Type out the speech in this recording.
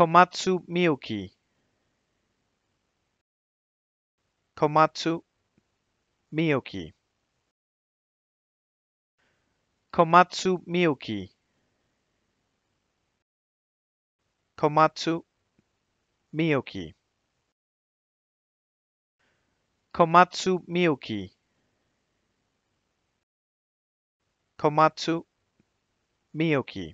Komatsu Miyuki. Komatsu Miyuki. Komatsu Miyuki. Komatsu Miyuki. Komatsu Miyuki. Komatsu Miyuki.